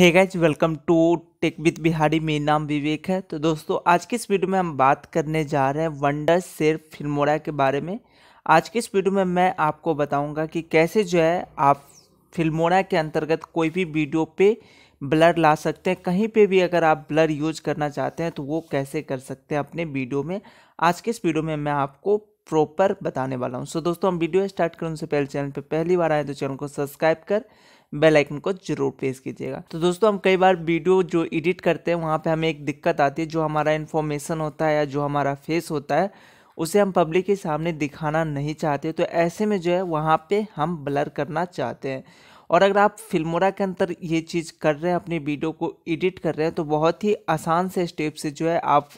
hey guys welcome to tech with Bihari मेरा नाम विवेक है तो दोस्तों आज के इस वीडियो में हम बात करने जा रहे हैं वंडर शेर फिल्मोड़ा के बारे में आज के इस वीडियो में मैं आपको बताऊंगा कि कैसे जो है आप फिल्मोड़ा के अंतर्गत कोई भी वीडियो पे ब्लर ला सकते हैं कहीं पे भी अगर आप ब्लर यूज करना चाहते हैं तो वो कैसे कर सकते हैं अपने वीडियो में आज के इस वीडियो में मैं आपको प्रॉपर बताने वाला हूँ सो दोस्तों हम वीडियो स्टार्ट करें उनसे पहले चैनल पर पहली बार आए तो चैनल को सब्सक्राइब कर बेल आइकन को जरूर प्रेस कीजिएगा तो दोस्तों हम कई बार वीडियो जो एडिट करते हैं वहाँ पर हमें एक दिक्कत आती है जो हमारा इन्फॉर्मेशन होता है या जो हमारा फेस होता है उसे हम पब्लिक के सामने दिखाना नहीं चाहते तो ऐसे में जो है वहाँ पर हम ब्लर करना चाहते हैं और अगर आप फिल्मोरा के अंदर ये चीज़ कर रहे हैं अपनी वीडियो को एडिट कर रहे हैं तो बहुत ही आसान से स्टेप से जो है आप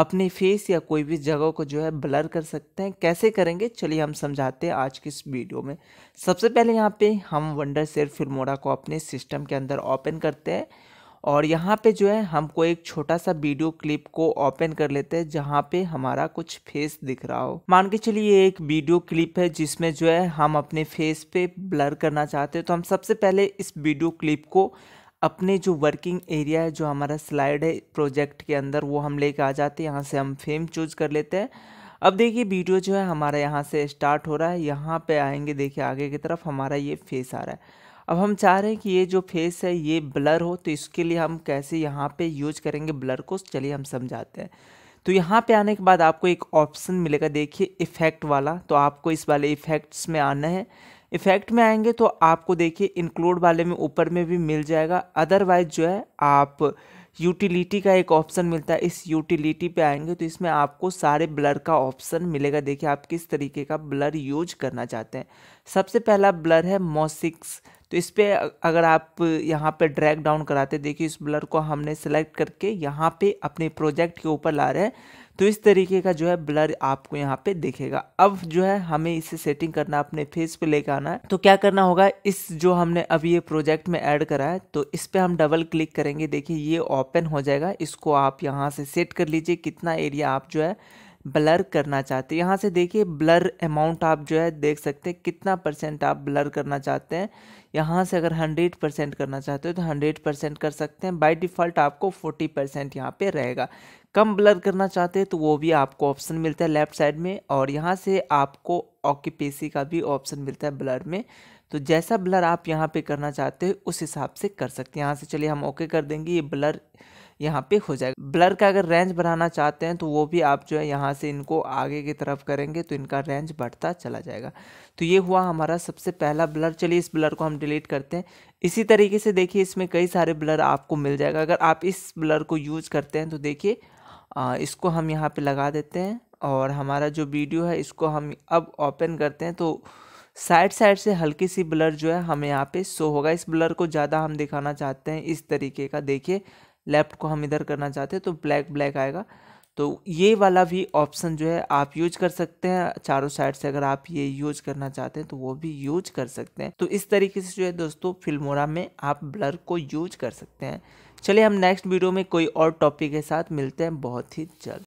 अपने फेस या कोई भी जगह को जो है ब्लर कर सकते हैं कैसे करेंगे चलिए हम समझाते हैं आज के इस वीडियो में सबसे पहले यहाँ पे हम वंडर सेयर फिल्मोरा को अपने सिस्टम के अंदर ओपन करते हैं और यहाँ पे जो है हमको एक छोटा सा वीडियो क्लिप को ओपन कर लेते हैं जहाँ पे हमारा कुछ फेस दिख रहा हो मान के चलिए ये एक वीडियो क्लिप है जिसमें जो है हम अपने फेस पे ब्लर करना चाहते हैं तो हम सबसे पहले इस वीडियो क्लिप को अपने जो वर्किंग एरिया है जो हमारा स्लाइड है प्रोजेक्ट के अंदर वो हम लेके आ जाते हैं यहाँ से हम फेम चूज कर लेते हैं अब देखिए वीडियो जो है हमारा यहाँ से स्टार्ट हो रहा है यहाँ पे आएंगे देखिए आगे की तरफ हमारा ये फेस आ रहा है अब हम चाह रहे हैं कि ये जो फेस है ये ब्लर हो तो इसके लिए हम कैसे यहाँ पर यूज करेंगे ब्लर को चलिए हम समझाते हैं तो यहाँ पे आने के बाद आपको एक ऑप्शन मिलेगा देखिए इफ़ेक्ट वाला तो आपको इस वाले इफ़ेक्ट्स में आना है इफेक्ट में आएंगे तो आपको देखिए इंक्लूड वाले में ऊपर में भी मिल जाएगा अदरवाइज जो है आप यूटिलिटी का एक ऑप्शन मिलता है इस यूटिलिटी पे आएंगे तो इसमें आपको सारे ब्लर का ऑप्शन मिलेगा देखिए आप किस तरीके का ब्लर यूज करना चाहते हैं सबसे पहला ब्लर है मोसिक्स तो इस पर अगर आप यहाँ पे ड्रैग डाउन कराते देखिए इस ब्लर को हमने सेलेक्ट करके यहाँ पे अपने प्रोजेक्ट के ऊपर ला रहे हैं तो इस तरीके का जो है ब्लर आपको यहाँ पे दिखेगा अब जो है हमें इसे सेटिंग करना अपने फेस पे लेके आना है तो क्या करना होगा इस जो हमने अभी ये प्रोजेक्ट में ऐड करा है तो इस पे हम डबल क्लिक करेंगे देखिए ये ओपन हो जाएगा इसको आप यहाँ से सेट कर लीजिए कितना एरिया आप जो है ब्लर करना चाहते हैं यहाँ से देखिए ब्लर अमाउंट आप जो है देख सकते हैं कितना परसेंट आप ब्लर करना चाहते हैं यहाँ से अगर हंड्रेड परसेंट करना चाहते हो तो हंड्रेड परसेंट कर सकते हैं बाय डिफ़ॉल्ट आपको फोर्टी परसेंट यहाँ पर रहेगा कम ब्लर करना चाहते हैं तो वो भी आपको ऑप्शन मिलता है लेफ़्ट साइड में और यहाँ से आपको ऑक्यूपेसी का भी ऑप्शन मिलता है ब्लर में तो जैसा ब्लर आप यहाँ पर करना चाहते हो उस हिसाब से कर सकते हैं यहाँ से चलिए हम ओके कर देंगे ये ब्लर यहाँ पे हो जाएगा ब्लर का अगर रेंज बढ़ाना चाहते हैं तो वो भी आप जो है यहाँ से इनको आगे की तरफ करेंगे तो इनका रेंज बढ़ता चला जाएगा तो ये हुआ हमारा सबसे पहला ब्लर चलिए इस ब्लर को हम डिलीट करते हैं इसी तरीके से देखिए इसमें कई सारे ब्लर आपको मिल जाएगा अगर आप इस ब्लर को यूज करते हैं तो देखिए इसको हम यहाँ पर लगा देते हैं और हमारा जो वीडियो है इसको हम अब ओपन करते हैं तो साइड साइड से हल्की सी ब्लर जो है हमें यहाँ पे शो होगा इस ब्लर को ज़्यादा हम दिखाना चाहते हैं इस तरीके का देखिए लेफ़्ट को हम इधर करना चाहते हैं तो ब्लैक ब्लैक आएगा तो ये वाला भी ऑप्शन जो है आप यूज कर सकते हैं चारों साइड से अगर आप ये यूज करना चाहते हैं तो वो भी यूज कर सकते हैं तो इस तरीके से जो है दोस्तों फिल्मोरा में आप ब्लर को यूज कर सकते हैं चलिए हम नेक्स्ट वीडियो में कोई और टॉपिक के साथ मिलते हैं बहुत ही जल्द